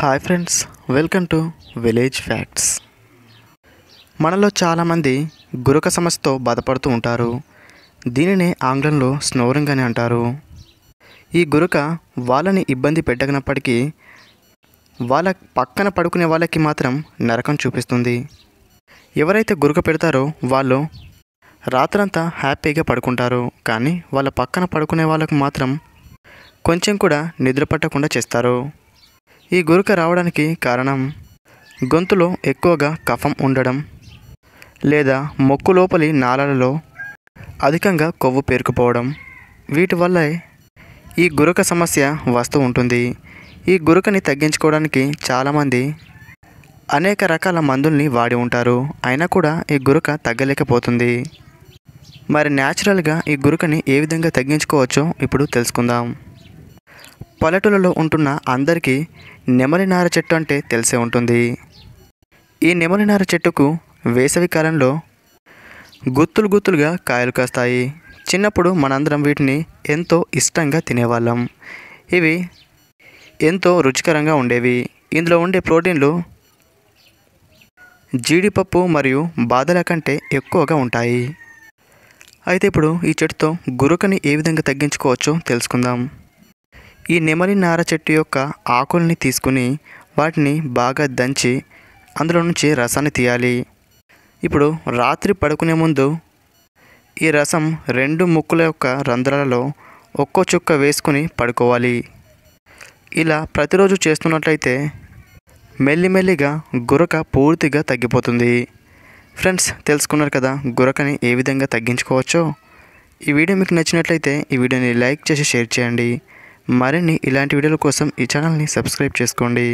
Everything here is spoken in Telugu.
hi friends welcome to village facts మనలో చాలామంది గురక సమస్యతో బాధపడుతూ ఉంటారు దీనినే ఆంగ్లంలో స్నోరింగ్ అని అంటారు ఈ గురక వాళ్ళని ఇబ్బంది పెట్టగినప్పటికీ వాళ్ళ పక్కన పడుకునే వాళ్ళకి మాత్రం నరకం చూపిస్తుంది ఎవరైతే గురక పెడతారో వాళ్ళు రాత్రంతా హ్యాపీగా పడుకుంటారు కానీ వాళ్ళ పక్కన పడుకునే వాళ్ళకు మాత్రం కొంచెం కూడా నిద్ర పట్టకుండా చేస్తారు ఈ గురుక రావడానికి కారణం గొంతులో ఎక్కువగా కఫం ఉండడం లేదా మొక్కు లోపలి నాళలలో అధికంగా కొవ్వు పేరుకుపోవడం వీటి వల్ల ఈ గురక సమస్య వస్తూ ఉంటుంది ఈ గురకని తగ్గించుకోవడానికి చాలామంది అనేక రకాల మందుల్ని వాడి ఉంటారు అయినా కూడా ఈ గురక తగ్గలేకపోతుంది మరి న్యాచురల్గా ఈ గురకని ఏ విధంగా తగ్గించుకోవచ్చో ఇప్పుడు తెలుసుకుందాం పల్లెటూళ్ళలో ఉంటున్న అందరికీ నెమలినార చెట్టు అంటే తెలిసే ఉంటుంది ఈ నెమలినార చెట్టుకు వేసవి కాలంలో గుత్తులు గుత్తులుగా కాయలు కాస్తాయి చిన్నప్పుడు మనందరం వీటిని ఎంతో ఇష్టంగా తినేవాళ్ళం ఇవి ఎంతో రుచికరంగా ఉండేవి ఇందులో ఉండే ప్రోటీన్లు జీడిపప్పు మరియు బాధల కంటే ఎక్కువగా ఉంటాయి అయితే ఇప్పుడు ఈ చెట్టుతో గురుకని ఏ విధంగా తగ్గించుకోవచ్చో తెలుసుకుందాం ఈ నెమలి నార చెట్టు యొక్క ఆకుల్ని తీసుకుని వాటిని బాగా దంచి అందులో నుంచి రసాన్ని తీయాలి ఇప్పుడు రాత్రి పడుకునే ముందు ఈ రసం రెండు ముక్కుల యొక్క రంధ్రాలలో ఒక్కో చుక్క వేసుకుని పడుకోవాలి ఇలా ప్రతిరోజు చేస్తున్నట్లయితే మెల్లిమెల్లిగా గురక పూర్తిగా తగ్గిపోతుంది ఫ్రెండ్స్ తెలుసుకున్నారు కదా గురకని ఏ విధంగా తగ్గించుకోవచ్చో ఈ వీడియో మీకు నచ్చినట్లయితే ఈ వీడియోని లైక్ చేసి షేర్ చేయండి మరిన్ని ఇలాంటి వీడియోల కోసం ఈ ఛానల్ని సబ్స్క్రైబ్ చేసుకోండి